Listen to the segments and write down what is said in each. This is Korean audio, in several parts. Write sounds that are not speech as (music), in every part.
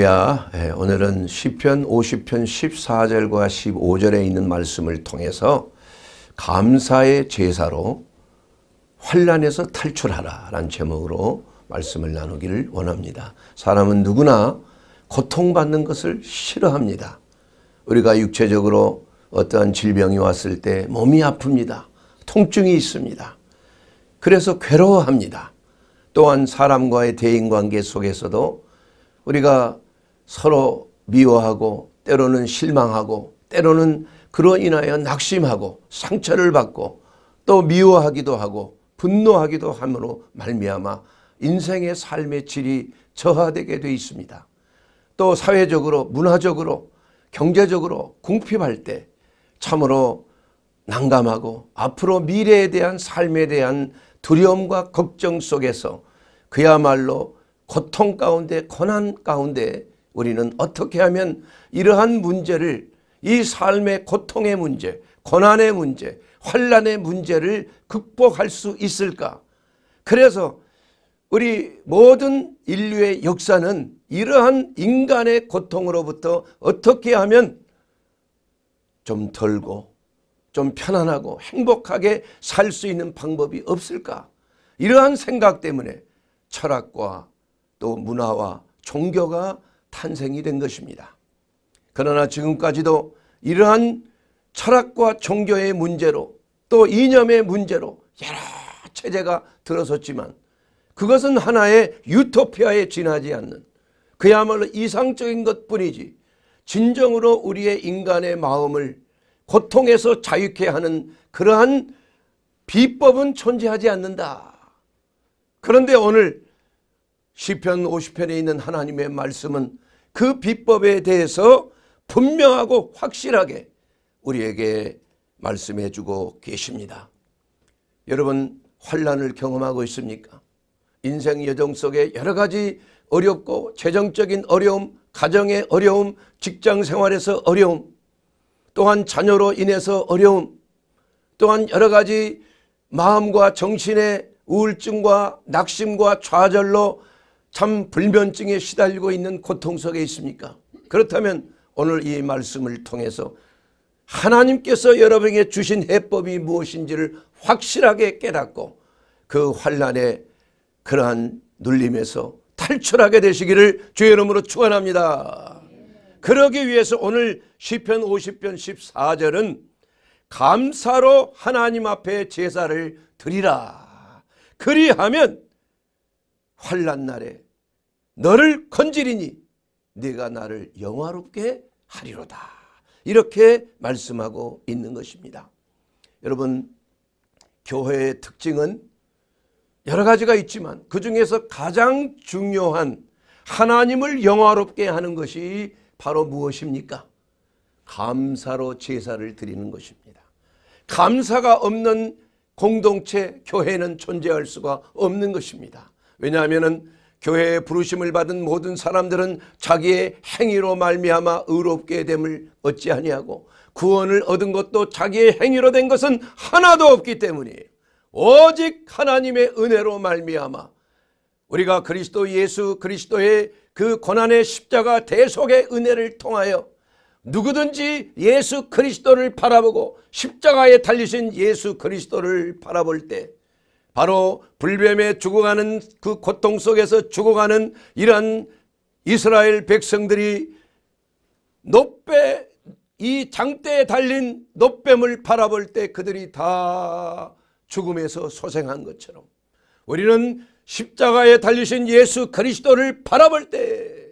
야 예, 오늘은 시편 50편 14절과 15절에 있는 말씀을 통해서 감사의 제사로 환란에서 탈출하라 라는 제목으로 말씀을 나누기를 원합니다. 사람은 누구나 고통받는 것을 싫어합니다. 우리가 육체적으로 어떠한 질병이 왔을 때 몸이 아픕니다. 통증이 있습니다. 그래서 괴로워합니다. 또한 사람과의 대인관계 속에서도 우리가 서로 미워하고 때로는 실망하고 때로는 그로 인하여 낙심하고 상처를 받고 또 미워하기도 하고 분노하기도 함으로 말미암아 인생의 삶의 질이 저하되게 되어 있습니다. 또 사회적으로 문화적으로 경제적으로 궁핍할 때 참으로 난감하고 앞으로 미래에 대한 삶에 대한 두려움과 걱정 속에서 그야말로 고통 가운데 고난 가운데 우리는 어떻게 하면 이러한 문제를 이 삶의 고통의 문제, 고난의 문제, 환란의 문제를 극복할 수 있을까? 그래서 우리 모든 인류의 역사는 이러한 인간의 고통으로부터 어떻게 하면 좀 덜고 좀 편안하고 행복하게 살 수 있는 방법이 없을까? 이러한 생각 때문에 철학과 또 문화와 종교가 탄생이 된 것입니다. 그러나 지금까지도 이러한 철학과 종교의 문제로 또 이념의 문제로 여러 체제가 들어섰지만 그것은 하나의 유토피아에 지나지 않는 그야말로 이상적인 것뿐이지 진정으로 우리의 인간의 마음을 고통에서 자유케 하는 그러한 비법은 존재하지 않는다. 그런데 오늘 시편 50편에 있는 하나님의 말씀은 그 비법에 대해서 분명하고 확실하게 우리에게 말씀해 주고 계십니다. 여러분 환란을 경험하고 있습니까? 인생 여정 속에 여러 가지 어렵고 재정적인 어려움, 가정의 어려움, 직장 생활에서 어려움, 또한 자녀로 인해서 어려움, 또한 여러 가지 마음과 정신의 우울증과 낙심과 좌절로 참 불면증에 시달리고 있는 고통 속에 있습니까? 그렇다면 오늘 이 말씀을 통해서 하나님께서 여러분에게 주신 해법이 무엇인지를 확실하게 깨닫고 그 환란의 그러한 눌림에서 탈출하게 되시기를 주의 이름으로 축원합니다. 그러기 위해서 오늘 시편 50편 14절은 감사로 하나님 앞에 제사를 드리라. 그리하면 환란 날에 너를 건지리니 네가 나를 영화롭게 하리로다. 이렇게 말씀하고 있는 것입니다. 여러분 교회의 특징은 여러 가지가 있지만 그 중에서 가장 중요한 하나님을 영화롭게 하는 것이 바로 무엇입니까? 감사로 제사를 드리는 것입니다. 감사가 없는 공동체 교회는 존재할 수가 없는 것입니다. 왜냐하면 교회의 부르심을 받은 모든 사람들은 자기의 행위로 말미암아 의롭게 됨을 어찌하냐고 구원을 얻은 것도 자기의 행위로 된 것은 하나도 없기 때문이에요. 오직 하나님의 은혜로 말미암아 우리가 그리스도 예수 그리스도의 그 고난의 십자가 대속의 은혜를 통하여 누구든지 예수 그리스도를 바라보고 십자가에 달리신 예수 그리스도를 바라볼 때 바로 불뱀에 죽어가는 그 고통 속에서 죽어가는 이러한 이스라엘 백성들이 높배 이 장대에 달린 높뱀을 바라볼 때 그들이 다 죽음에서 소생한 것처럼 우리는 십자가에 달리신 예수 그리스도를 바라볼 때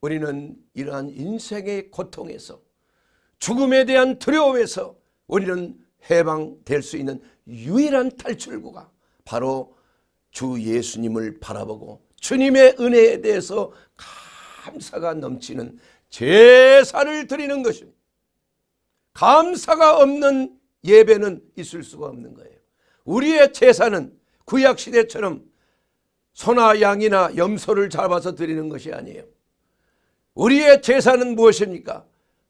우리는 이러한 인생의 고통에서 죽음에 대한 두려움에서 우리는 해방될 수 있는 유일한 탈출구가 바로 주 예수님을 바라보고 주님의 은혜에 대해서 감사가 넘치는 제사를 드리는 것입니다. 감사가 없는 예배는 있을 수가 없는 거예요. 우리의 제사는 구약시대처럼 소나 양이나 염소를 잡아서 드리는 것이 아니에요. 우리의 제사는 무엇입니까?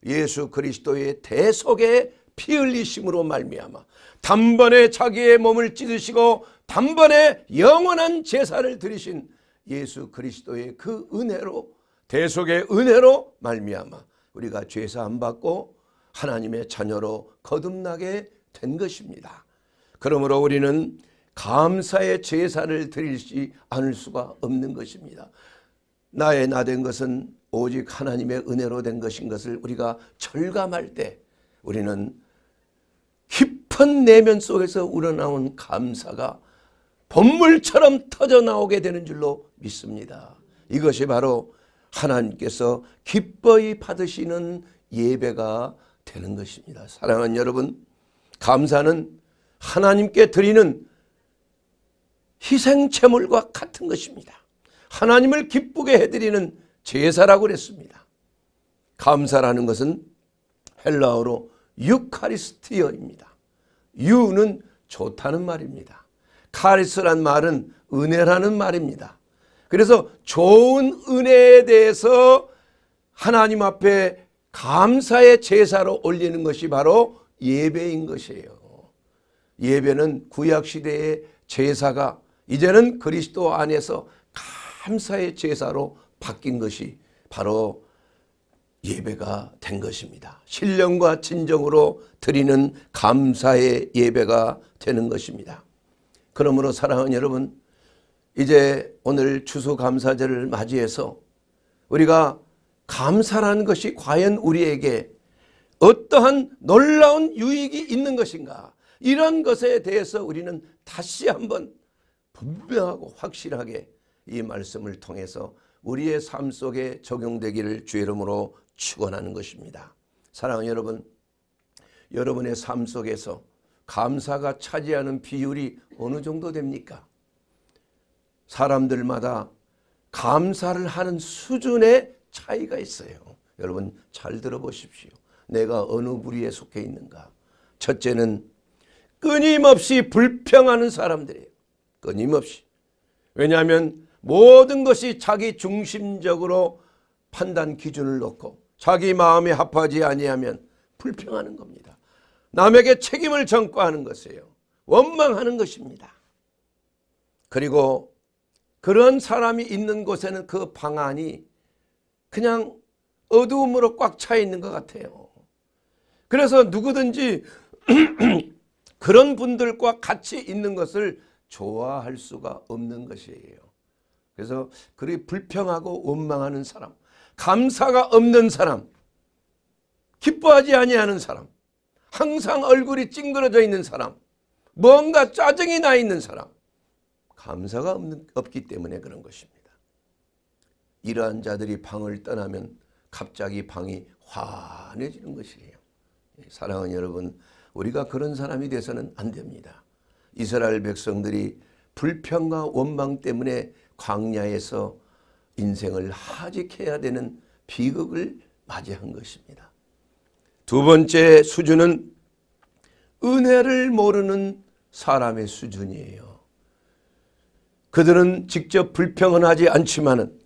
예수 그리스도의 대속의 피 흘리심으로 말미암아 단번에 자기의 몸을 찢으시고 단번에 영원한 제사를 드리신 예수 그리스도의 그 은혜로 대속의 은혜로 말미암아 우리가 죄사 안 받고 하나님의 자녀로 거듭나게 된 것입니다. 그러므로 우리는 감사의 제사를 드리지 않을 수가 없는 것입니다. 나의 나된 것은 오직 하나님의 은혜로 된 것인 것을 우리가 절감할 때 우리는 깊은 내면 속에서 우러나온 감사가 본물처럼 터져나오게 되는 줄로 믿습니다. 이것이 바로 하나님께서 기뻐히 받으시는 예배가 되는 것입니다. 사랑하는 여러분 감사는 하나님께 드리는 희생제물과 같은 것입니다. 하나님을 기쁘게 해드리는 제사라고 그랬습니다. 감사라는 것은 헬라어로 유카리스티어입니다. 유는 좋다는 말입니다. 카리스란 말은 은혜라는 말입니다. 그래서 좋은 은혜에 대해서 하나님 앞에 감사의 제사로 올리는 것이 바로 예배인 것이에요. 예배는 구약시대의 제사가 이제는 그리스도 안에서 감사의 제사로 바뀐 것이 바로 예배가 된 것입니다. 신령과 진정으로 드리는 감사의 예배가 되는 것입니다. 그러므로 사랑하는 여러분 이제 오늘 추수감사제를 맞이해서 우리가 감사라는 것이 과연 우리에게 어떠한 놀라운 유익이 있는 것인가 이런 것에 대해서 우리는 다시 한번 분명하고 확실하게 이 말씀을 통해서 우리의 삶 속에 적용되기를 주의 이름으로 축원하는 것입니다. 사랑하는 여러분, 여러분의 삶 속에서 감사가 차지하는 비율이 어느 정도 됩니까? 사람들마다 감사를 하는 수준의 차이가 있어요. 여러분 잘 들어보십시오. 내가 어느 부류에 속해 있는가? 첫째는 끊임없이 불평하는 사람들이에요. 끊임없이. 왜냐하면 모든 것이 자기 중심적으로 판단 기준을 놓고 자기 마음에 합하지 아니하면 불평하는 겁니다. 남에게 책임을 전과하는 것이에요. 원망하는 것입니다. 그리고 그런 사람이 있는 곳에는 그 방안이 그냥 어두움으로 꽉 차 있는 것 같아요. 그래서 누구든지 (clears throat) 그런 분들과 같이 있는 것을 좋아할 수가 없는 것이에요. 그래서 그리 불평하고 원망하는 사람, 감사가 없는 사람, 기뻐하지 아니하는 사람, 항상 얼굴이 찡그러져 있는 사람, 뭔가 짜증이 나 있는 사람, 감사가 없는, 없기 때문에 그런 것입니다. 이러한 자들이 방을 떠나면 갑자기 방이 환해지는 것이에요. 예, 사랑하는 여러분, 우리가 그런 사람이 돼서는 안 됩니다. 이스라엘 백성들이 불평과 원망 때문에 광야에서 인생을 하직해야 되는 비극을 맞이한 것입니다. 두 번째 수준은 은혜를 모르는 사람의 수준이에요. 그들은 직접 불평은 하지 않지만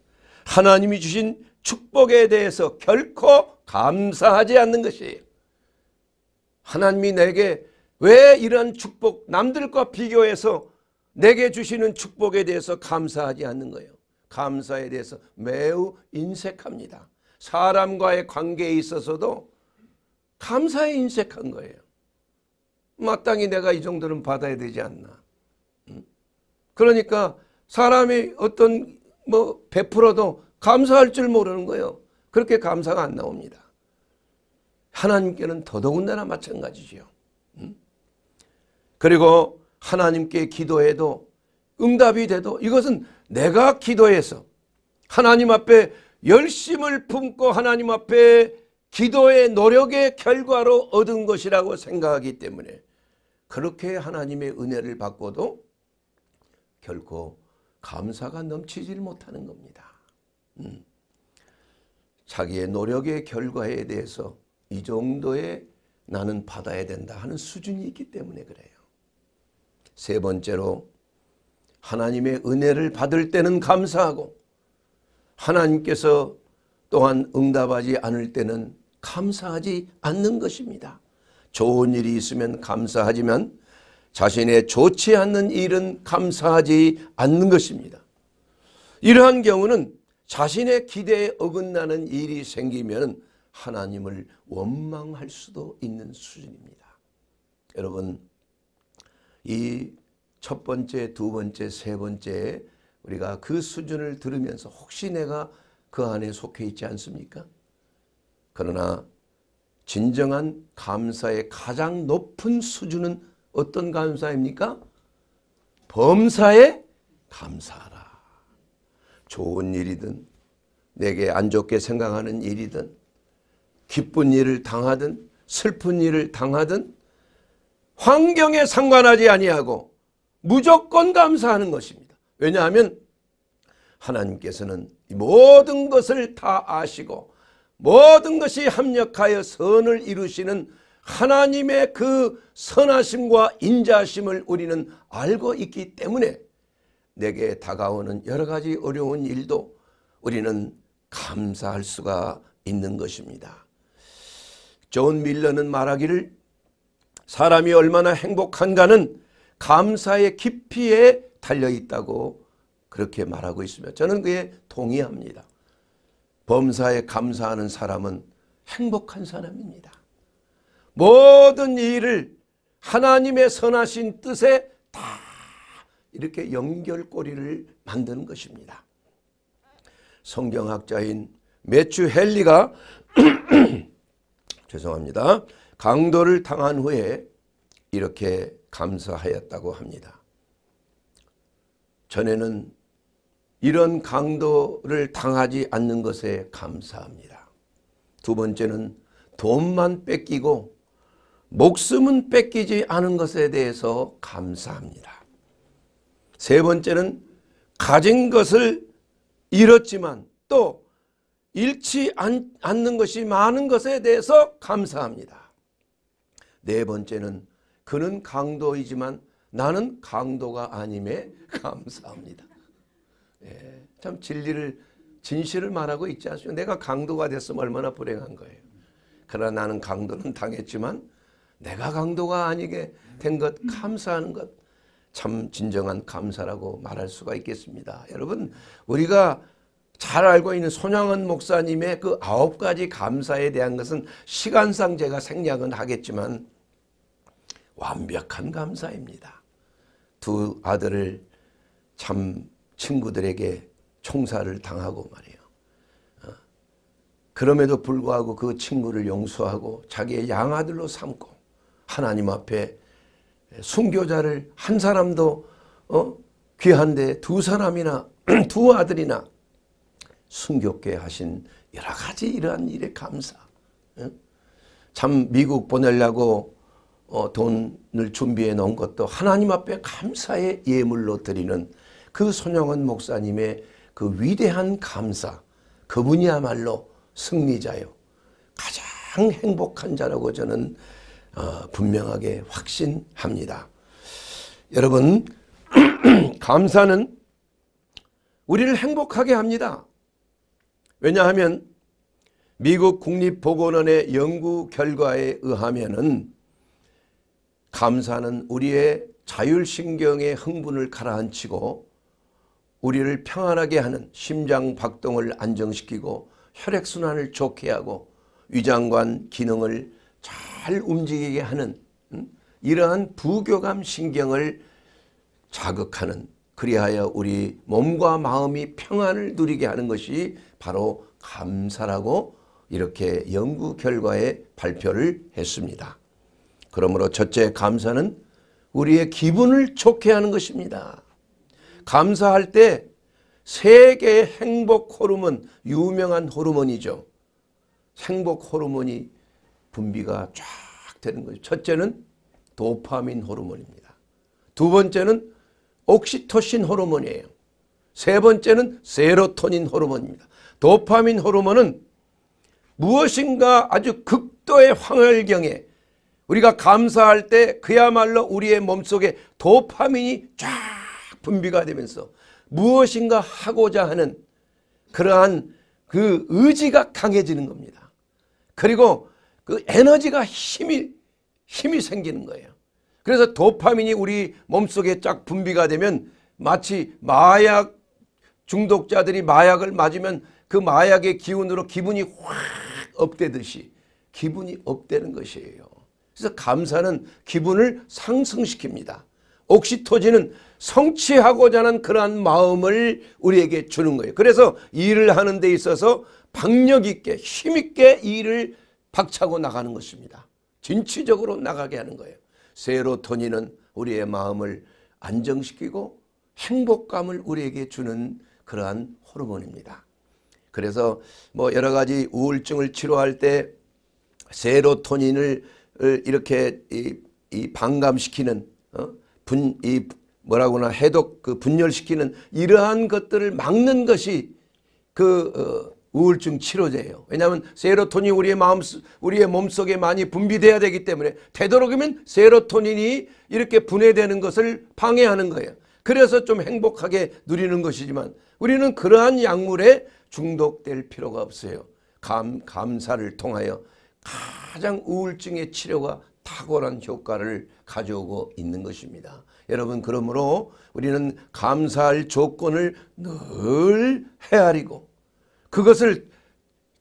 하나님이 주신 축복에 대해서 결코 감사하지 않는 것이에요. 하나님이 내게 왜이러 축복 남들과 비교해서 내게 주시는 축복에 대해서 감사하지 않는 거예요. 감사에 대해서 매우 인색합니다. 사람과의 관계에 있어서도 감사에 인색한 거예요. 마땅히 내가 이 정도는 받아야 되지 않나. 그러니까 사람이 어떤 뭐 베풀어도 감사할 줄 모르는 거예요. 그렇게 감사가 안 나옵니다. 하나님께는 더더군다나 마찬가지지요. 그리고 하나님께 기도해도 응답이 돼도 이것은 내가 기도해서 하나님 앞에 열심을 품고 하나님 앞에 기도의 노력의 결과로 얻은 것이라고 생각하기 때문에 그렇게 하나님의 은혜를 받고도 결코 감사가 넘치질 못하는 겁니다. 음. 자기의 노력의 결과에 대해서 이 정도의 나는 받아야 된다 하는 수준이 있기 때문에 그래요. 세 번째로 하나님의 은혜를 받을 때는 감사하고 하나님께서 또한 응답하지 않을 때는 감사하지 않는 것입니다. 좋은 일이 있으면 감사하지만 자신의 좋지 않는 일은 감사하지 않는 것입니다. 이러한 경우는 자신의 기대에 어긋나는 일이 생기면 하나님을 원망할 수도 있는 수준입니다. 여러분 이첫 번째, 두 번째, 세 번째 우리가 그 수준을 들으면서 혹시 내가 그 안에 속해 있지 않습니까? 그러나 진정한 감사의 가장 높은 수준은 어떤 감사입니까? 범사에 감사하라. 좋은 일이든 내게 안 좋게 생각하는 일이든 기쁜 일을 당하든 슬픈 일을 당하든 환경에 상관하지 아니하고 무조건 감사하는 것입니다. 왜냐하면 하나님께서는 모든 것을 다 아시고 모든 것이 합력하여 선을 이루시는 하나님의 그 선하심과 인자심을 우리는 알고 있기 때문에 내게 다가오는 여러 가지 어려운 일도 우리는 감사할 수가 있는 것입니다. 존 밀러는 말하기를 사람이 얼마나 행복한가는 감사의 깊이에 달려 있다고 그렇게 말하고 있으며 저는 그에 동의합니다. 범사에 감사하는 사람은 행복한 사람입니다. 모든 일을 하나님의 선하신 뜻에 다 이렇게 연결고리를 만드는 것입니다. 성경학자인 매튜 헨리가 (clears throat) 죄송합니다. 강도를 당한 후에 이렇게 감사하였다고 합니다. 전에는 이런 강도를 당하지 않는 것에 감사합니다. 두 번째는 돈만 뺏기고 목숨은 뺏기지 않은 것에 대해서 감사합니다. 세 번째는 가진 것을 잃었지만 또 잃지 않, 않는 것이 많은 것에 대해서 감사합니다. 네 번째는 그는 강도이지만 나는 강도가 아님에 감사합니다. 예, 참 진리를 진실을 말하고 있지 않습니까? 내가 강도가 됐으면 얼마나 불행한 거예요. 그러나 나는 강도는 당했지만 내가 강도가 아니게 된 것 감사하는 것 참 진정한 감사라고 말할 수가 있겠습니다. 여러분 우리가 잘 알고 있는 손양은 목사님의 그 아홉 가지 감사에 대한 것은 시간상 제가 생략은 하겠지만 완벽한 감사입니다. 두 아들을 참 친구들에게 총살을 당하고 말이에요. 어? 그럼에도 불구하고 그 친구를 용서하고 자기의 양아들로 삼고 하나님 앞에 순교자를 한 사람도 어? 귀한데 두 사람이나 (clears throat) 두 아들이나 순교케 하신 여러 가지 이러한 일에 감사. 예? 참 미국 보내려고 어, 돈을 준비해 놓은 것도 하나님 앞에 감사의 예물로 드리는 그 손영은 목사님의 그 위대한 감사 그분이야말로 승리자요 가장 행복한 자라고 저는 어, 분명하게 확신합니다. 여러분 (clears throat) 감사는 우리를 행복하게 합니다. 왜냐하면 미국 국립보건원의 연구 결과에 의하면 감사는 우리의 자율신경의 흥분을 가라앉히고 우리를 평안하게 하는 심장 박동을 안정시키고 혈액순환을 좋게 하고 위장관 기능을 잘 움직이게 하는 음, 이러한 부교감 신경을 자극하는 그리하여 우리 몸과 마음이 평안을 누리게 하는 것이 바로 감사라고 이렇게 연구 결과에 발표를 했습니다. 그러므로 첫째 감사는 우리의 기분을 좋게 하는 것입니다. 감사할 때 세계의 행복 호르몬, 유명한 호르몬이죠. 행복 호르몬이 분비가 쫙 되는 거죠. 첫째는 도파민 호르몬입니다. 두 번째는 옥시토신 호르몬이에요. 세 번째는 세로토닌 호르몬입니다. 도파민 호르몬은 무엇인가 아주 극도의 황열경에 우리가 감사할 때 그야말로 우리의 몸속에 도파민이 쫙 분비가 되면서 무엇인가 하고자 하는 그러한 그 의지가 강해지는 겁니다. 그리고 그 에너지가 힘이 힘이 생기는 거예요. 그래서 도파민이 우리 몸속에 쫙 분비가 되면 마치 마약 중독자들이 마약을 맞으면 그 마약의 기운으로 기분이 확 업되듯이 기분이 업되는 것이에요. 그래서 감사는 기분을 상승시킵니다. 옥시토진은 성취하고자 하는 그러한 마음을 우리에게 주는 거예요. 그래서 일을 하는 데 있어서 박력 있게 힘 있게 일을 박차고 나가는 것입니다. 진취적으로 나가게 하는 거예요. 세로토닌은 우리의 마음을 안정시키고 행복감을 우리에게 주는 그러한 호르몬입니다. 그래서 뭐 여러 가지 우울증을 치료할 때 세로토닌을 이렇게 이, 이 반감시키는 어? 분, 이 뭐라고나 해독 그 분열시키는 이러한 것들을 막는 것이 그 어, 우울증 치료제예요. 왜냐하면 세로토닌 우리의 마음 우리의 몸속에 많이 분비돼야 되기 때문에 되도록이면 세로토닌이 이렇게 분해되는 것을 방해하는 거예요. 그래서 좀 행복하게 누리는 것이지만 우리는 그러한 약물에 중독될 필요가 없어요. 감, 감사를 통하여 가장 우울증의 치료가 탁월한 효과를 가져오고 있는 것입니다. 여러분 그러므로 우리는 감사할 조건을 늘 헤아리고 그것을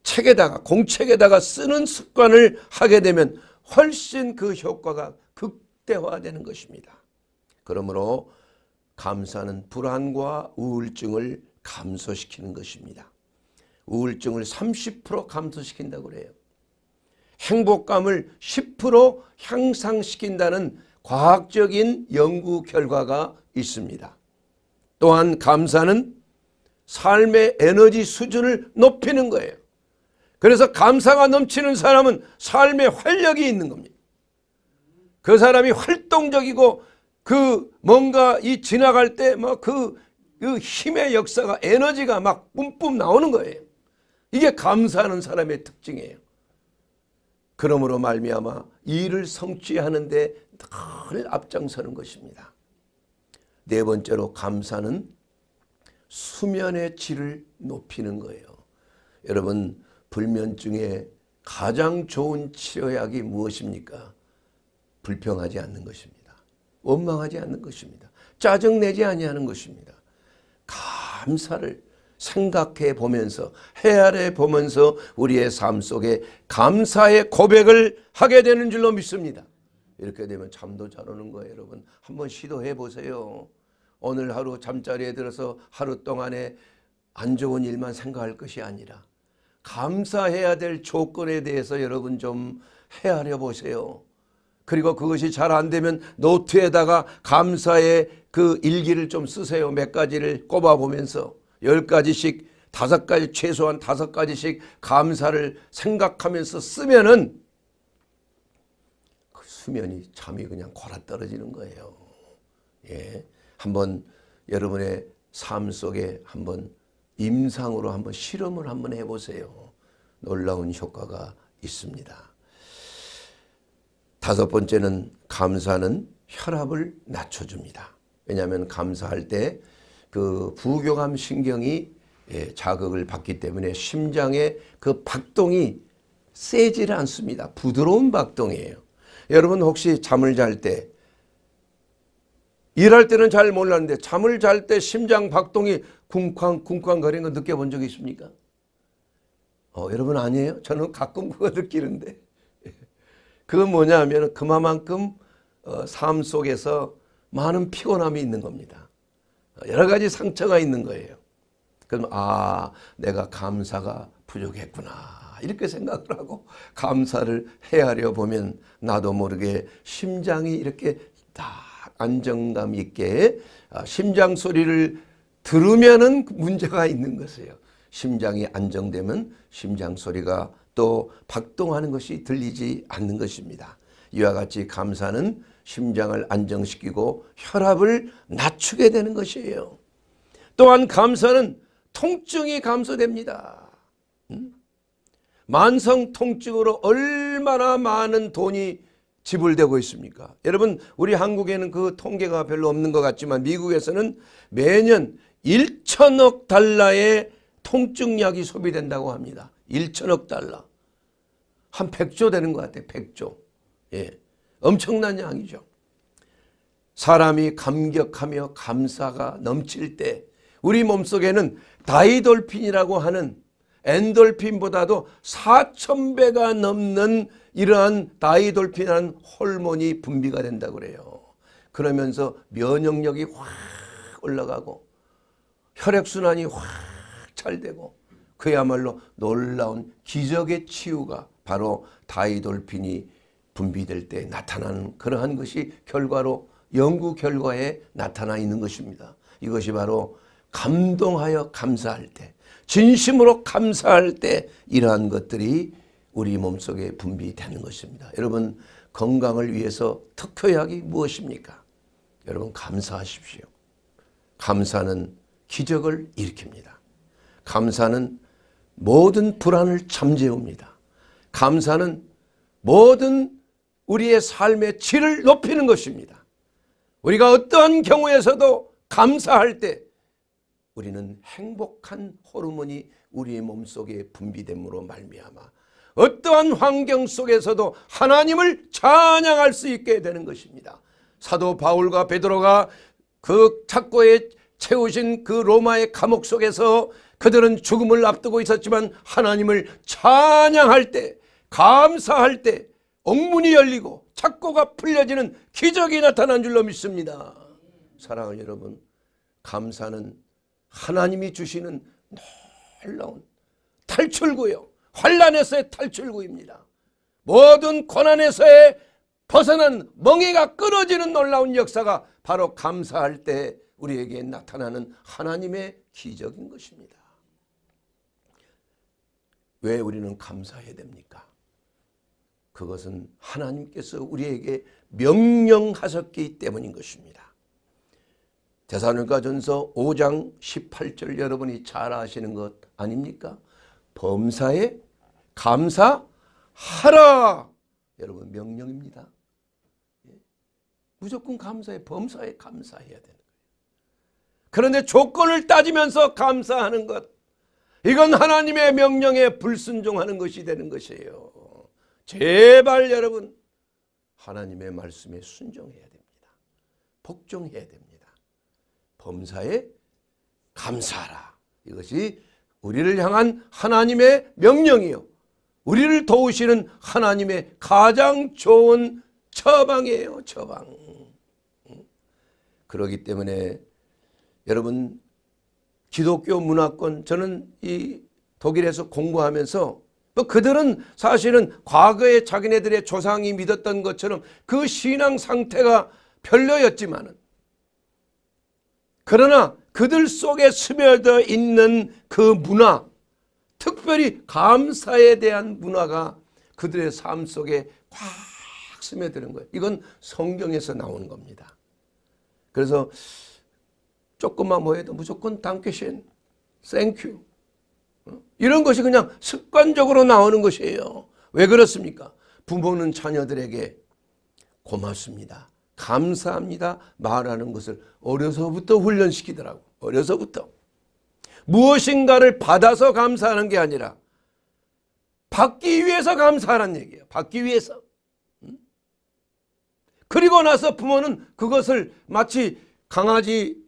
책에다가 공책에다가 쓰는 습관을 하게 되면 훨씬 그 효과가 극대화되는 것입니다. 그러므로 감사는 불안과 우울증을 감소시키는 것입니다. 우울증을 30% 감소시킨다고 그래요. 행복감을 10% 향상시킨다는 과학적인 연구 결과가 있습니다. 또한 감사는 삶의 에너지 수준을 높이는 거예요. 그래서 감사가 넘치는 사람은 삶의 활력이 있는 겁니다. 그 사람이 활동적이고 그 뭔가 이 지나갈 때 막그 뭐 그 힘의 역사가 에너지가 막 뿜뿜 나오는 거예요. 이게 감사하는 사람의 특징이에요. 그러므로 말미암아 일을 성취하는데 늘 앞장서는 것입니다. 네 번째로 감사는 수면의 질을 높이는 거예요. 여러분 불면증에 가장 좋은 치료약이 무엇입니까? 불평하지 않는 것입니다. 원망하지 않는 것입니다. 짜증내지 아니하는 것입니다. 감사를 생각해 보면서 헤아려 보면서 우리의 삶 속에 감사의 고백을 하게 되는 줄로 믿습니다. 이렇게 되면 잠도 잘 오는 거예요 여러분. 한번 시도해 보세요. 오늘 하루 잠자리에 들어서 하루 동안에 안 좋은 일만 생각할 것이 아니라 감사해야 될 조건에 대해서 여러분 좀 헤아려 보세요. 그리고 그것이 잘 안 되면 노트에다가 감사의 그 일기를 좀 쓰세요. 몇 가지를 꼽아보면서 열 가지씩 다섯 가지 최소한 다섯 가지씩 감사를 생각하면서 쓰면은 그 수면이 잠이 그냥 골아 떨어지는 거예요. 예. 한번 여러분의 삶 속에 한번 임상으로 한번 실험을 한번 해보세요. 놀라운 효과가 있습니다. 다섯 번째는 감사는 혈압을 낮춰줍니다. 왜냐하면 감사할 때 그 부교감 신경이 예, 자극을 받기 때문에 심장의 그 박동이 세질 않습니다. 부드러운 박동이에요. 여러분 혹시 잠을 잘때 일할 때는 잘 몰랐는데 잠을 잘 때 심장 박동이 쿵쾅쿵쾅거리는 거 느껴본 적 있습니까? 어, 여러분 아니에요? 저는 가끔 그거 느끼는데 (laughs) 그건 뭐냐 하면 그만큼 어, 삶 속에서 많은 피곤함이 있는 겁니다. 어, 여러 가지 상처가 있는 거예요. 그럼 아 내가 감사가 부족했구나 이렇게 생각을 하고 감사를 헤아려 보면 나도 모르게 심장이 이렇게 다 안정감 있게 아, 심장 소리를 들으면은 문제가 있는 것이에요. 심장이 안정되면 심장 소리가 또 박동하는 것이 들리지 않는 것입니다. 이와 같이 감사는 심장을 안정시키고 혈압을 낮추게 되는 것이에요. 또한 감사는 통증이 감소됩니다. 음? 만성 통증으로 얼마나 많은 돈이 지불되고 있습니까? 여러분 우리 한국에는 그 통계가 별로 없는 것 같지만 미국에서는 매년 1천억 달러의 통증약이 소비된다고 합니다. 1천억 달러. 한 100조 되는 것 같아요. 100조. 예. 엄청난 양이죠. 사람이 감격하며 감사가 넘칠 때 우리 몸속에는 다이돌핀이라고 하는 엔돌핀보다도 4천배가 넘는 이러한 다이돌핀이라는 호르몬이 분비가 된다고 그래요. 그러면서 면역력이 확 올라가고 혈액순환이 확 잘 되고 그야말로 놀라운 기적의 치유가 바로 다이돌핀이 분비될 때 나타나는 그러한 것이 결과로 연구 결과에 나타나 있는 것입니다. 이것이 바로 감동하여 감사할 때 진심으로 감사할 때 이러한 것들이 우리 몸속에 분비되는 것입니다. 여러분 건강을 위해서 특효약이 무엇입니까? 여러분 감사하십시오. 감사는 기적을 일으킵니다. 감사는 모든 불안을 잠재웁니다. 감사는 모든 우리의 삶의 질을 높이는 것입니다. 우리가 어떠한 경우에서도 감사할 때 우리는 행복한 호르몬이 우리의 몸속에 분비됨으로 말미암아 어떠한 환경 속에서도 하나님을 찬양할 수 있게 되는 것입니다. 사도 바울과 베드로가 그 착고에 채우신 그 로마의 감옥 속에서 그들은 죽음을 앞두고 있었지만 하나님을 찬양할 때 감사할 때 옥문이 열리고 착고가 풀려지는 기적이 나타난 줄로 믿습니다. 사랑하는 여러분 감사는 하나님이 주시는 놀라운 탈출구요. 환란에서의 탈출구입니다. 모든 고난에서의 벗어난 멍해가 끊어지는 놀라운 역사가 바로 감사할 때 우리에게 나타나는 하나님의 기적인 것입니다. 왜 우리는 감사해야 됩니까? 그것은 하나님께서 우리에게 명령하셨기 때문인 것입니다. 대사로니 전서 5장 18절 여러분이 잘 아시는 것 아닙니까? 범사에 감사하라. 여러분 명령입니다. 예. 무조건 감사해. 범사에 감사해야 되는 거예요. 그런데 조건을 따지면서 감사하는 것. 이건 하나님의 명령에 불순종하는 것이 되는 것이에요. 제발 여러분 하나님의 말씀에 순종해야 됩니다. 복종해야 됩니다. 범사에 감사하라. 이것이 우리를 향한 하나님의 명령이요. 우리를 도우시는 하나님의 가장 좋은 처방이에요. 처방. 그러기 때문에 여러분 기독교 문화권 저는 이 독일에서 공부하면서 또 뭐 그들은 사실은 과거에 자기네들의 조상이 믿었던 것처럼 그 신앙 상태가 별로였지만은 그러나 그들 속에 스며들어 있는 그 문화 특별히 감사에 대한 문화가 그들의 삶 속에 꽉 스며드는 거예요. 이건 성경에서 나오는 겁니다. 그래서 조금만 뭐 해도 무조건 당케신, 땡큐 어? 이런 것이 그냥 습관적으로 나오는 것이에요. 왜 그렇습니까? 부모는 자녀들에게 고맙습니다. 감사합니다 말하는 것을 어려서부터 훈련시키더라고. 어려서부터. 무엇인가를 받아서 감사하는 게 아니라 받기 위해서 감사하는 얘기예요. 받기 위해서. 그리고 나서 부모는 그것을 마치 강아지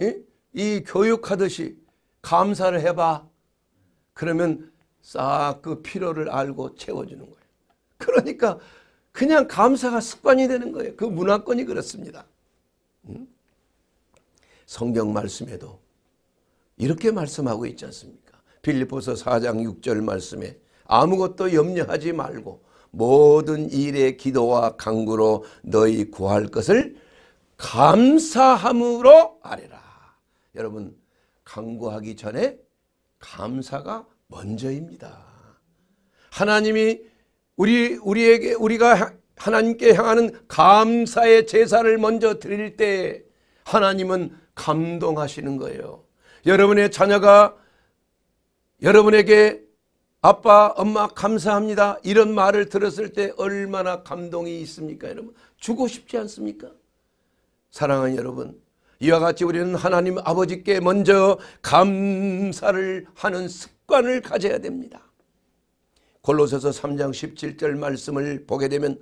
이 교육하듯이 감사를 해봐. 그러면 싹 그 피로를 알고 채워주는 거예요. 그러니까 그냥 감사가 습관이 되는 거예요. 그 문화권이 그렇습니다. 성경 말씀에도 이렇게 말씀하고 있지 않습니까? 빌리포서 4장 6절 말씀에 아무것도 염려하지 말고 모든 일에 기도와 강구로 너희 구할 것을 감사함으로 아뢰라. 여러분 강구하기 전에 감사가 먼저입니다. 하나님이 우리 우리에게 우리가 하나님께 향하는 감사의 제사를 먼저 드릴 때 하나님은 감동하시는 거예요. 여러분의 자녀가 여러분에게 아빠, 엄마 감사합니다. 이런 말을 들었을 때 얼마나 감동이 있습니까? 여러분 주고 싶지 않습니까? 사랑하는 여러분 이와 같이 우리는 하나님 아버지께 먼저 감사를 하는 습관을 가져야 됩니다. 골로새서 3장 17절 말씀을 보게 되면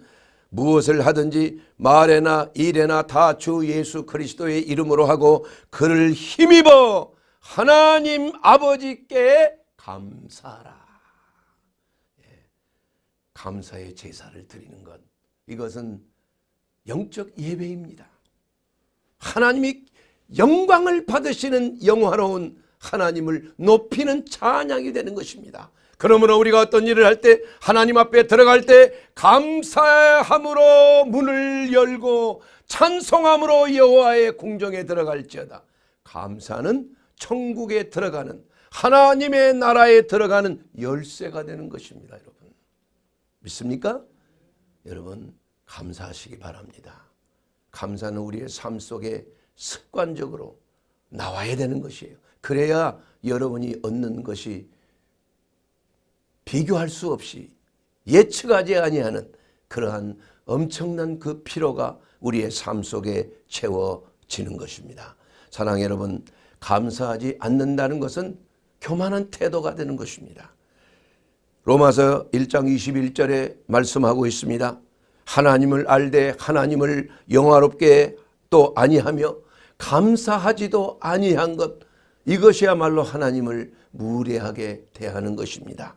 무엇을 하든지 말에나 일에나 다 주 예수 그리스도의 이름으로 하고 그를 힘입어 하나님 아버지께 감사라. 하 예. 감사의 제사를 드리는 것 이것은 영적 예배입니다. 하나님이 영광을 받으시는 영화로운 하나님을 높이는 찬양이 되는 것입니다. 그러므로 우리가 어떤 일을 할 때 하나님 앞에 들어갈 때 감사함으로 문을 열고 찬송함으로 여호와의 궁정에 들어갈지어다. 감사는 천국에 들어가는 하나님의 나라에 들어가는 열쇠가 되는 것입니다. 여러분 믿습니까? 여러분 감사하시기 바랍니다. 감사는 우리의 삶 속에 습관적으로 나와야 되는 것이에요. 그래야 여러분이 얻는 것이 비교할 수 없이 예측하지 아니하는 그러한 엄청난 그 피로가 우리의 삶 속에 채워지는 것입니다. 사랑 여러분 감사하지 않는다는 것은 교만한 태도가 되는 것입니다. 로마서 1장 21절에 말씀하고 있습니다. 하나님을 알되 하나님을 영화롭게 또 아니하며 감사하지도 아니한 것 이것이야말로 하나님을 무례하게 대하는 것입니다.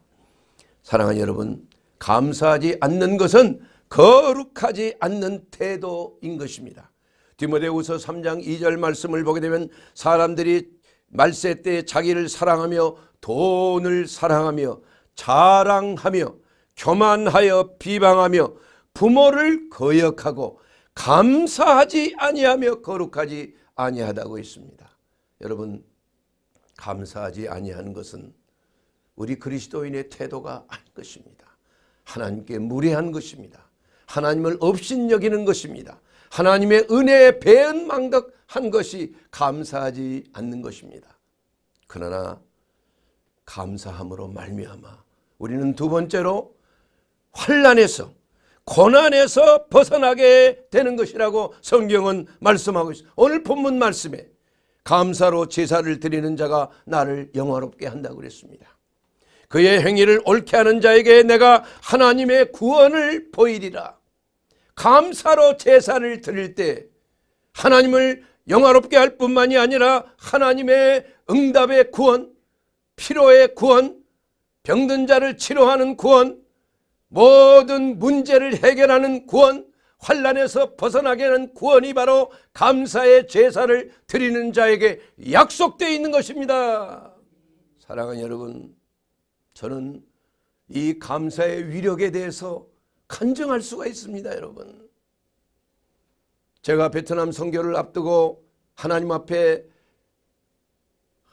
사랑하는 여러분 감사하지 않는 것은 거룩하지 않는 태도인 것입니다. 디모데후서 3장 2절 말씀을 보게 되면 사람들이 말세 때 자기를 사랑하며 돈을 사랑하며 자랑하며 교만하여 비방하며 부모를 거역하고 감사하지 아니하며 거룩하지 아니하다고 있습니다. 여러분 감사하지 아니하는 것은 우리 그리스도인의 태도가 아닌 것입니다. 하나님께 무례한 것입니다. 하나님을 없인 여기는 것입니다. 하나님의 은혜에 배은망덕한 것이 감사하지 않는 것입니다. 그러나 감사함으로 말미암아 우리는 두 번째로 환란에서 고난에서 벗어나게 되는 것이라고 성경은 말씀하고 있습니다. 오늘 본문 말씀에 감사로 제사를 드리는 자가 나를 영화롭게 한다고 그랬습니다. 그의 행위를 옳게 하는 자에게 내가 하나님의 구원을 보이리라. 감사로 제사를 드릴 때 하나님을 영화롭게 할 뿐만이 아니라 하나님의 응답의 구원, 피로의 구원, 병든 자를 치료하는 구원, 모든 문제를 해결하는 구원, 환란에서 벗어나게 하는 구원이 바로 감사의 제사를 드리는 자에게 약속되어 있는 것입니다. 사랑하는 여러분 저는 이 감사의 위력에 대해서 간증할 수가 있습니다 여러분. 제가 베트남 선교를 앞두고 하나님 앞에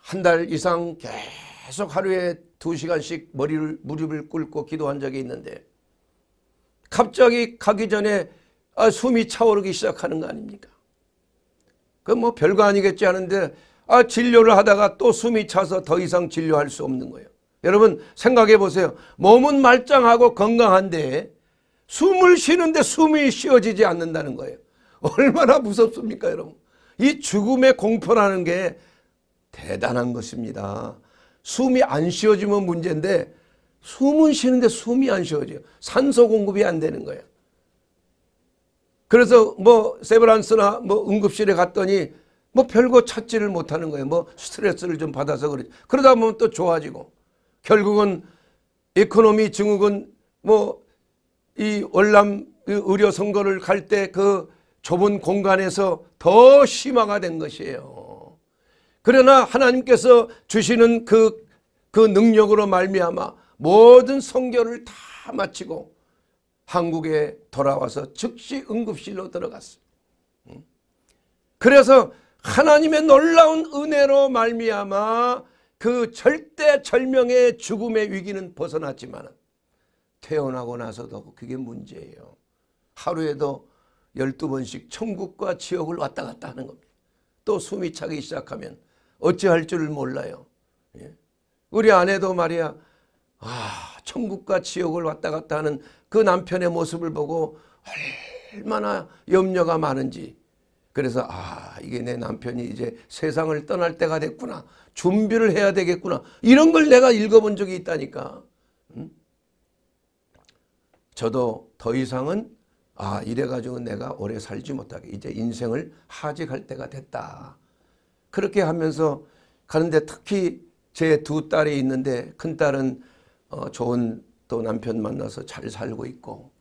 한 달 이상 계속 하루에 두시간씩 머리를 무릎을 꿇고 기도한 적이 있는데 갑자기 가기 전에 아, 숨이 차오르기 시작하는 거 아닙니까? 그 뭐 별거 아니겠지 하는데 아, 진료를 하다가 또 숨이 차서 더 이상 진료할 수 없는 거예요. 여러분 생각해 보세요. 몸은 말짱하고 건강한데 숨을 쉬는데 숨이 쉬어지지 않는다는 거예요. (laughs) 얼마나 무섭습니까 여러분. 이 죽음의 공포라는 게 대단한 것입니다. 숨이 안 쉬어지면 문제인데 숨은 쉬는데 숨이 안 쉬어져요. 산소 공급이 안 되는 거예요. 그래서 뭐 세브란스나 뭐 응급실에 갔더니 뭐 별거 찾지를 못하는 거예요. 뭐 스트레스를 좀 받아서 그러죠 그러다 보면 또 좋아지고 결국은 에코노미 증후군 뭐이 월남 그 의료 선거를 갈 때 그 좁은 공간에서 더 심화가 된 것이에요. 그러나 하나님께서 주시는 그, 그 능력으로 말미암아 모든 성결을다 마치고 한국에 돌아와서 즉시 응급실로 들어갔어요. 그래서 하나님의 놀라운 은혜로 말미암아 그 절대절명의 죽음의 위기는 벗어났지만 태어나고 나서도 그게 문제예요. 하루에도 12번씩 천국과 지옥을 왔다 갔다 하는 겁니다. 또 숨이 차기 시작하면 어찌할 줄을 몰라요. 예? 우리 아내도 말이야 아 천국과 지옥을 왔다 갔다 하는 그 남편의 모습을 보고 얼마나 염려가 많은지 그래서 아 이게 내 남편이 이제 세상을 떠날 때가 됐구나. 준비를 해야 되겠구나. 이런 걸 내가 읽어본 적이 있다니까. 음? 저도 더 이상은 아 이래가지고 내가 오래 살지 못하게 이제 인생을 하직할 때가 됐다. 그렇게 하면서 가는데 특히 제 두 딸이 있는데 큰딸은 어, 좋은 또 남편 만나서 잘 살고 있고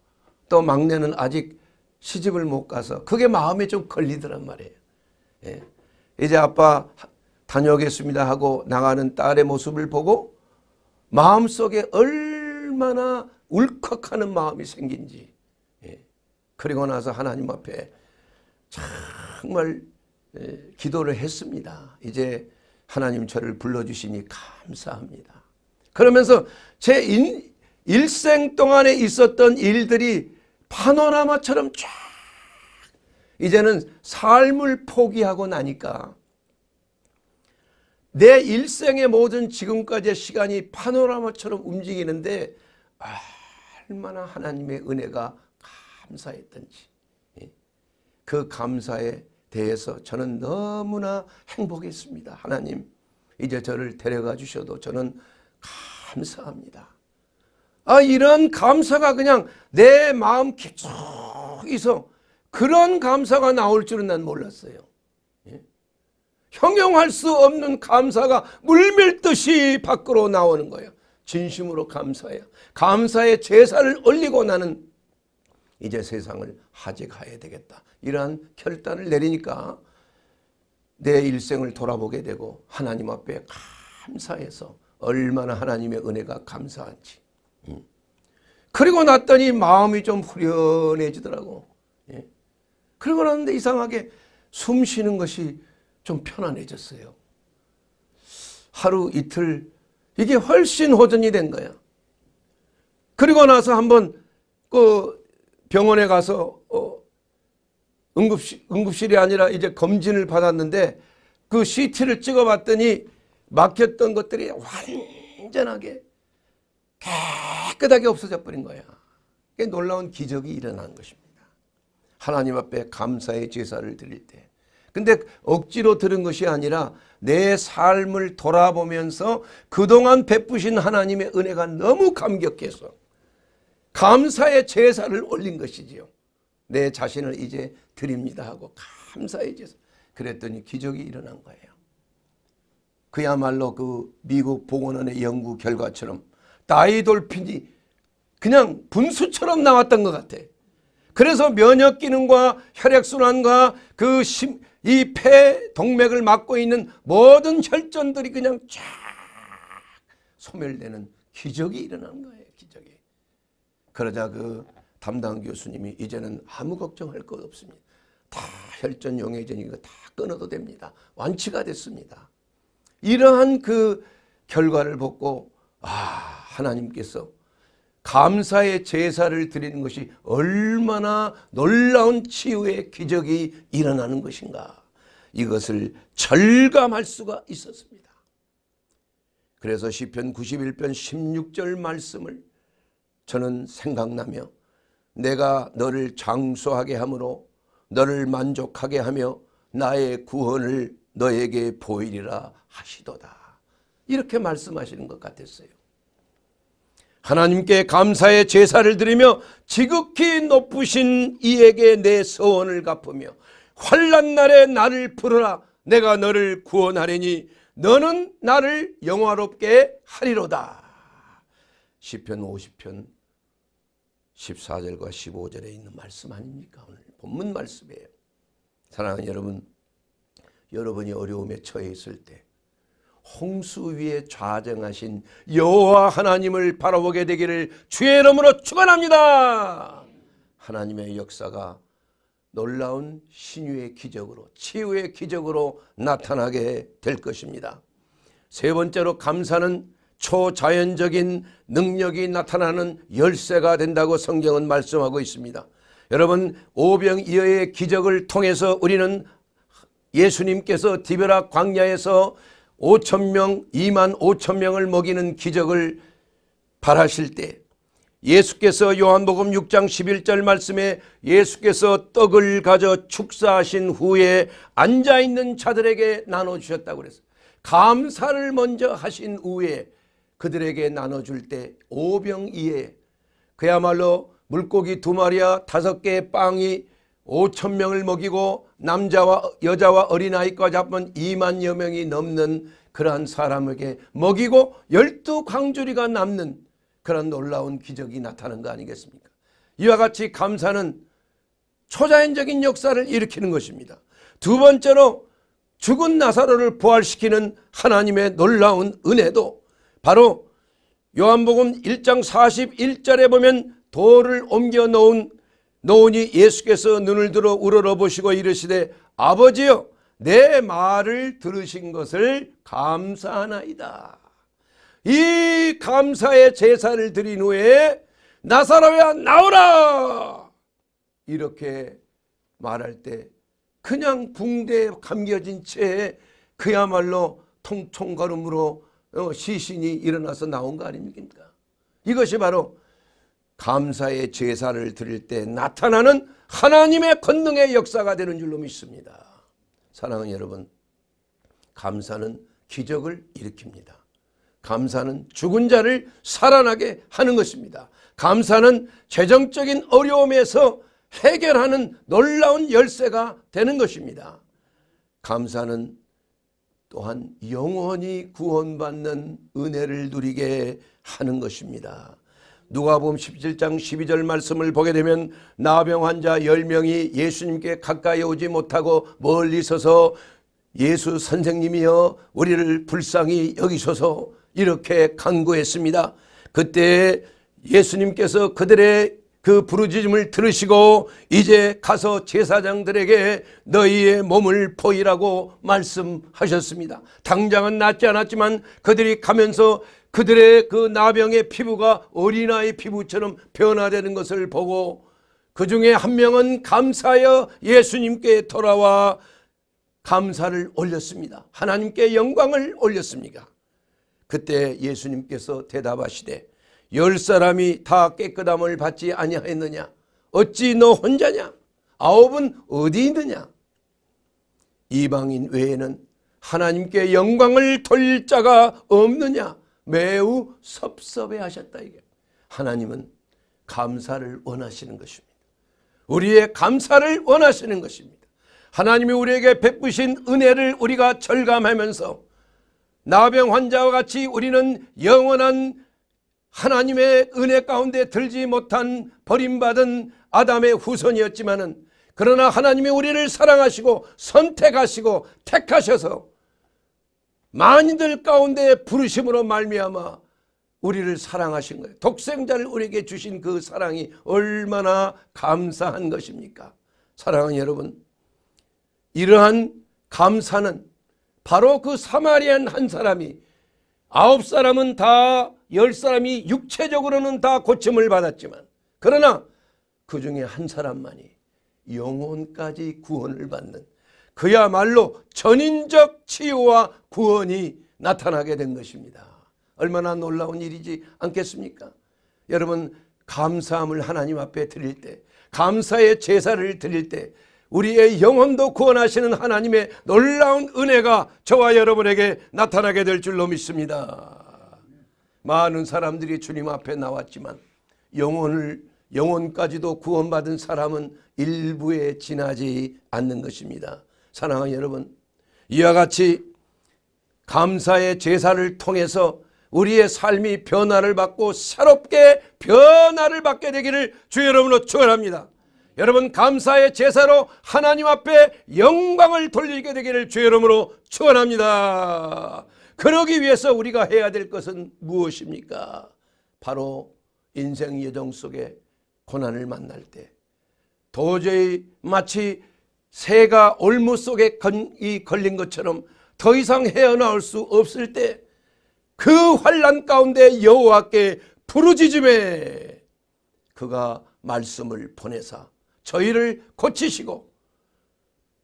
또 막내는 아직 시집을 못 가서 그게 마음에 좀 걸리더란 말이에요. 예. 이제 아빠 다녀오겠습니다 하고 나가는 딸의 모습을 보고 마음속에 얼마나 울컥하는 마음이 생긴지 예. 그리고 나서 하나님 앞에 정말 예, 기도를 했습니다. 이제 하나님 저를 불러주시니 감사합니다. 그러면서 제 인, 일생 동안에 있었던 일들이 파노라마처럼 쫙 이제는 삶을 포기하고 나니까 내 일생의 모든 지금까지의 시간이 파노라마처럼 움직이는데 얼마나 하나님의 은혜가 감사했던지 예. 그 감사에 대해서 저는 너무나 행복했습니다. 하나님 이제 저를 데려가 주셔도 저는 감사합니다. 아, 이런 감사가 그냥 내 마음 깊숙이서 그런 감사가 나올 줄은 난 몰랐어요. 예? 형용할 수 없는 감사가 물밀듯이 밖으로 나오는 거예요 진심으로 감사해요. 감사의 제사를 올리고 나는 이제 세상을 하직가야 되겠다. 이러한 결단을 내리니까 내 일생을 돌아보게 되고 하나님 앞에 감사해서 얼마나 하나님의 은혜가 감사한지 그리고 났더니 마음이 좀 후련해지더라고. 예. 그리고 났는데 이상하게 숨 쉬는 것이 좀 편안해졌어요. 하루 이틀 이게 훨씬 호전이 된 거야. 그리고 나서 한번 그 병원에 가서 어 응급실, 응급실이 아니라 이제 검진을 받았는데 그 CT를 찍어봤더니 막혔던 것들이 완전하게 깨끗하게 없어져 버린 거야. 놀라운 기적이 일어난 것입니다. 하나님 앞에 감사의 제사를 드릴 때. 근데 억지로 들은 것이 아니라 내 삶을 돌아보면서 그동안 베푸신 하나님의 은혜가 너무 감격해서 감사의 제사를 올린 것이지요. 내 자신을 이제 드립니다 하고 감사의 제사. 그랬더니 기적이 일어난 거예요. 그야말로 그 미국 보건원의 연구 결과처럼 다이돌핀이 그냥 분수처럼 나왔던 것 같아. 그래서 면역 기능과 혈액순환과 그이폐 동맥을 막고 있는 모든 혈전들이 그냥 쫙 소멸되는 기적이 일어난 거예요. 기적이. 그러자 그 담당 교수님이 이제는 아무 걱정할 것 없습니다. 다 혈전 용해전 이고다 끊어도 됩니다. 완치가 됐습니다. 이러한 그 결과를 보고 아 하나님께서 감사의 제사를 드리는 것이 얼마나 놀라운 치유의 기적이 일어나는 것인가 이것을 절감할 수가 있었습니다. 그래서 시편 91편 16절 말씀을 저는 생각나며 내가 너를 장수하게 함으로 너를 만족하게 하며 나의 구원을 너에게 보이리라 하시도다. 이렇게 말씀하시는 것 같았어요. 하나님께 감사의 제사를 드리며 지극히 높으신 이에게 내서원을 갚으며 환란 날에 나를 부르라 내가 너를 구원하리니 너는 나를 영화롭게 하리로다. 시편 50편 14절과 15절에 있는 말씀 아닙니까? 오늘 본문 말씀이에요. 사랑하는 여러분, 여러분이 어려움에 처해 있을 때 홍수 위에 좌정하신 여호와 하나님을 바라보게 되기를 주의 이름으로 축원합니다. 하나님의 역사가 놀라운 신유의 기적으로 치유의 기적으로 나타나게 될 것입니다. 세 번째로 감사는 초자연적인 능력이 나타나는 열쇠가 된다고 성경은 말씀하고 있습니다. 여러분 오병이어의 기적을 통해서 우리는 예수님께서 디베라 광야에서 5천 명, 2만 5천 명을 먹이는 기적을 바라실 때 예수께서 요한복음 6장 11절 말씀에 예수께서 떡을 가져 축사하신 후에 앉아있는 자들에게 나눠주셨다고 그래서 감사를 먼저 하신 후에 그들에게 나눠줄 때 오병이에 그야말로 물고기 두 마리와 다섯 개의 빵이 5천 명을 먹이고 남자와 여자와 어린아이까지 합은 2만여 명이 넘는 그러한 사람에게 먹이고 열두 광주리가 남는 그런 놀라운 기적이 나타난 거 아니겠습니까? 이와 같이 감사는 초자연적인 역사를 일으키는 것입니다. 두 번째로 죽은 나사로를 부활시키는 하나님의 놀라운 은혜도 바로 요한복음 1장 41절에 보면 돌을 옮겨 놓은 노은이 예수께서 눈을 들어 우러러보시고 이르시되 아버지여 내 말을 들으신 것을 감사하나이다. 이 감사의 제사를 드린 후에 나사로야 나오라 이렇게 말할 때 그냥 붕대에 감겨진 채 그야말로 통통걸음으로 어, 시신이 일어나서 나온 거 아닙니까? 이것이 바로 감사의 제사를 드릴 때 나타나는 하나님의 권능의 역사가 되는 줄로 믿습니다. 사랑하는 여러분, 감사는 기적을 일으킵니다. 감사는 죽은 자를 살아나게 하는 것입니다. 감사는 재정적인 어려움에서 해결하는 놀라운 열쇠가 되는 것입니다. 감사는 또한 영원히 구원받는 은혜를 누리게 하는 것입니다. 누가복음 17장 12절 말씀을 보게 되면 나병 환자 10명이 예수님께 가까이 오지 못하고 멀리 서서 예수 선생님이여 우리를 불쌍히 여기소서 이렇게 간구했습니다. 그때 예수님께서 그들의 그 부르짖음을 들으시고 이제 가서 제사장들에게 너희의 몸을 보이라고 말씀하셨습니다. 당장은 낫지 않았지만 그들이 가면서 그들의 그 나병의 피부가 어린아이 피부처럼 변화되는 것을 보고 그 중에 한 명은 감사하여 예수님께 돌아와 감사를 올렸습니다. 하나님께 영광을 올렸습니다. 그때 예수님께서 대답하시되 열 사람이 다 깨끗함을 받지 아니하였느냐 어찌 너 혼자냐 아홉은 어디 있느냐 이방인 외에는 하나님께 영광을 돌릴 자가 없느냐 매우 섭섭해 하셨다 이게. 하나님은 감사를 원하시는 것입니다. 우리의 감사를 원하시는 것입니다. 하나님이 우리에게 베푸신 은혜를 우리가 절감하면서 나병 환자와 같이 우리는 영원한 하나님의 은혜 가운데 들지 못한 버림받은 아담의 후손이었지만은 그러나 하나님이 우리를 사랑하시고 선택하시고 택하셔서 만인들 가운데 부르심으로 말미암아 우리를 사랑하신 거예요. 독생자를 우리에게 주신 그 사랑이 얼마나 감사한 것입니까? 사랑하는 여러분 이러한 감사는 바로 그 사마리안 한 사람이 아홉 사람은 다 열 사람이 육체적으로는 다 고침을 받았지만 그러나 그 중에 한 사람만이 영혼까지 구원을 받는 그야말로 전인적 치유와 구원이 나타나게 된 것입니다. 얼마나 놀라운 일이지 않겠습니까? 여러분 감사함을 하나님 앞에 드릴 때 감사의 제사를 드릴 때 우리의 영혼도 구원하시는 하나님의 놀라운 은혜가 저와 여러분에게 나타나게 될 줄로 믿습니다. 많은 사람들이 주님 앞에 나왔지만 영혼을 영혼까지도 구원받은 사람은 일부에 지나지 않는 것입니다. 사랑하는 여러분 이와 같이 감사의 제사를 통해서 우리의 삶이 변화를 받고 새롭게 변화를 받게 되기를 주 여러분으로 축원합니다. 여러분 감사의 제사로 하나님 앞에 영광을 돌리게 되기를 주 여러분으로 축원합니다. 그러기 위해서 우리가 해야 될 것은 무엇입니까? 바로 인생 여정 속에 고난을 만날 때 도저히 마치 새가 올무 속에 걸린 것처럼 더 이상 헤어나올 수 없을 때 그 환란 가운데 여호와께 부르짖음에 그가 말씀을 보내사 저희를 고치시고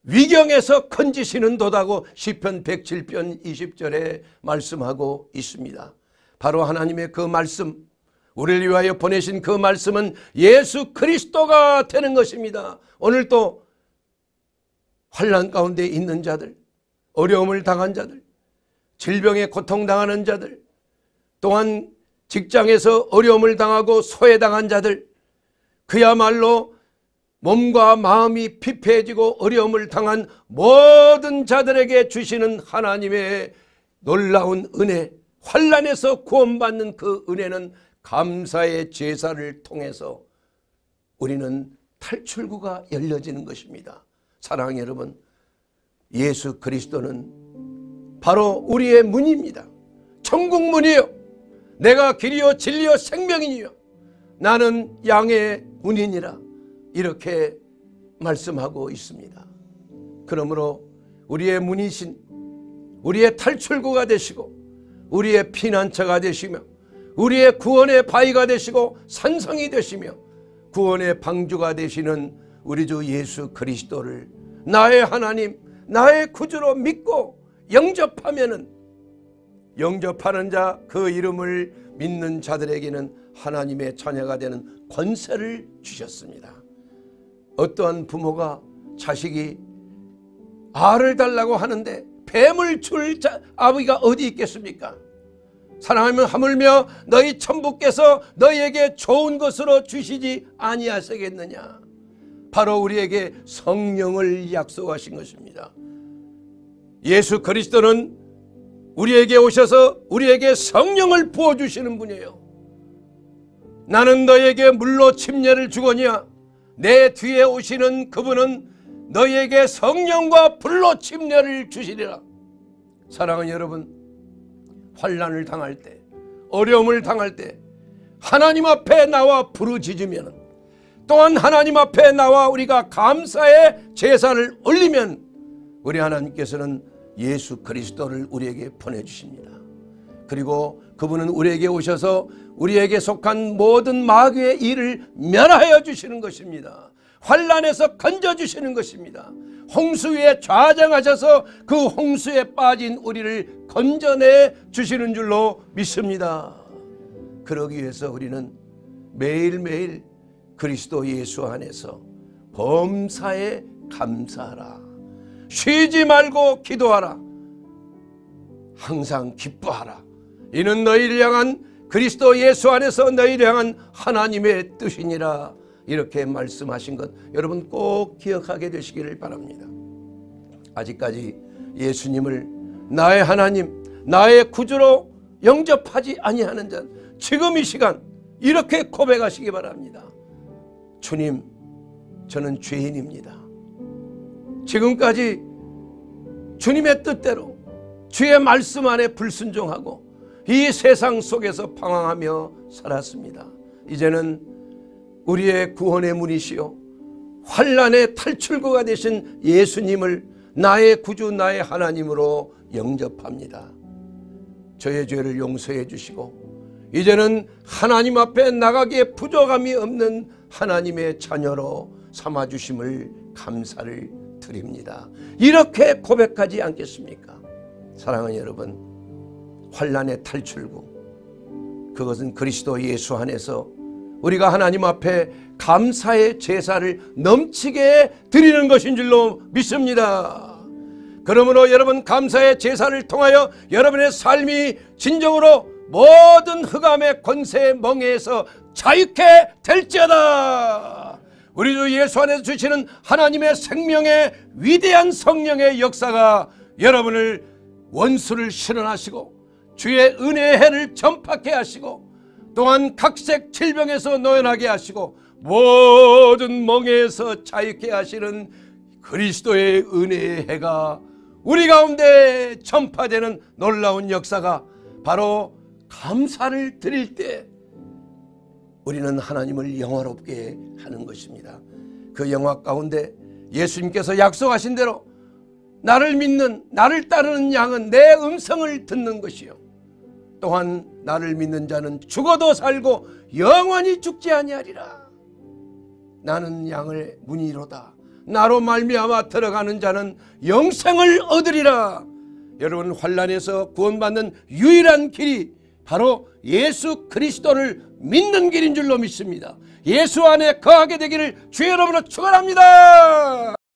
위경에서 건지시는 도다고 시편 107편 20절에 말씀하고 있습니다. 바로 하나님의 그 말씀 우리를 위하여 보내신 그 말씀은 예수 그리스도가 되는 것입니다. 오늘도 환란 가운데 있는 자들, 어려움을 당한 자들, 질병에 고통당하는 자들, 또한 직장에서 어려움을 당하고 소외당한 자들, 그야말로 몸과 마음이 피폐해지고 어려움을 당한 모든 자들에게 주시는 하나님의 놀라운 은혜, 환란에서 구원받는 그 은혜는 감사의 제사를 통해서 우리는 탈출구가 열려지는 것입니다. 사랑하 여러분 예수 그리스도는 바로 우리의 문입니다. 천국 문이요. 내가 길이요 진리요 생명이니요. 나는 양의 문이니라 이렇게 말씀하고 있습니다. 그러므로 우리의 문이신 우리의 탈출구가 되시고 우리의 피난처가 되시며 우리의 구원의 바위가 되시고 산성이 되시며 구원의 방주가 되시는 우리 주 예수 그리스도를 나의 하나님, 나의 구주로 믿고 영접하면은 영접하는 자 그 이름을 믿는 자들에게는 하나님의 자녀가 되는 권세를 주셨습니다. 어떠한 부모가 자식이 알을 달라고 하는데 뱀을 줄 자, 아버지가 어디 있겠습니까? 사랑하면 하물며 너희 천부께서 너희에게 좋은 것으로 주시지 아니하시겠느냐 바로 우리에게 성령을 약속하신 것입니다. 예수 그리스도는 우리에게 오셔서 우리에게 성령을 부어주시는 분이에요. 나는 너에게 물로 침례를 주거니와 내 뒤에 오시는 그분은 너에게 성령과 불로 침례를 주시리라. 사랑하는 여러분, 환란을 당할 때, 어려움을 당할 때 하나님 앞에 나와 부르짖으면 또한 하나님 앞에 나와 우리가 감사의 제사를 올리면 우리 하나님께서는 예수 그리스도를 우리에게 보내주십니다. 그리고 그분은 우리에게 오셔서 우리에게 속한 모든 마귀의 일을 멸하여 주시는 것입니다. 환란에서 건져주시는 것입니다. 홍수에 위좌정하셔서그 홍수에 빠진 우리를 건져내 주시는 줄로 믿습니다. 그러기 위해서 우리는 매일매일 그리스도 예수 안에서 범사에 감사하라. 쉬지 말고 기도하라. 항상 기뻐하라. 이는 너희를 향한 그리스도 예수 안에서 너희를 향한 하나님의 뜻이니라. 이렇게 말씀하신 것 여러분 꼭 기억하게 되시기를 바랍니다. 아직까지 예수님을 나의 하나님, 나의 구주로 영접하지 아니하는 자 지금 이 시간 이렇게 고백하시기 바랍니다. 주님, 저는 죄인입니다. 지금까지 주님의 뜻대로 주의 말씀 안에 불순종하고 이 세상 속에서 방황하며 살았습니다. 이제는 우리의 구원의 문이시요 환란의 탈출구가 되신 예수님을 나의 구주 나의 하나님으로 영접합니다. 저의 죄를 용서해 주시고 이제는 하나님 앞에 나가기에 부족함이 없는 하나님의 자녀로 삼아주심을 감사를 드립니다. 이렇게 고백하지 않겠습니까? 사랑하는 여러분 환란의 탈출구 그것은 그리스도 예수 안에서 우리가 하나님 앞에 감사의 제사를 넘치게 드리는 것인 줄로 믿습니다. 그러므로 여러분 감사의 제사를 통하여 여러분의 삶이 진정으로 모든 흑암의 권세의 멍에서 자유케 될지어다. 우리 주 예수 안에서 주시는 하나님의 생명의 위대한 성령의 역사가 여러분을 원수를 실현하시고 주의 은혜의 해를 전파케 하시고 또한 각색 질병에서 노연하게 하시고 모든 멍에서 자유케 하시는 그리스도의 은혜의 해가 우리 가운데 전파되는 놀라운 역사가 바로 감사를 드릴 때 우리는 하나님을 영화롭게 하는 것입니다. 그 영화 가운데 예수님께서 약속하신 대로 나를 믿는 나를 따르는 양은 내 음성을 듣는 것이요 또한 나를 믿는 자는 죽어도 살고 영원히 죽지 아니하리라 나는 양을 문이로다 나로 말미암아 들어가는 자는 영생을 얻으리라 여러분 환란에서 구원받는 유일한 길이 바로 예수 그리스도를 믿는 길인 줄로 믿습니다. 예수 안에 거하게 되기를 주의 여러분을 축원합니다.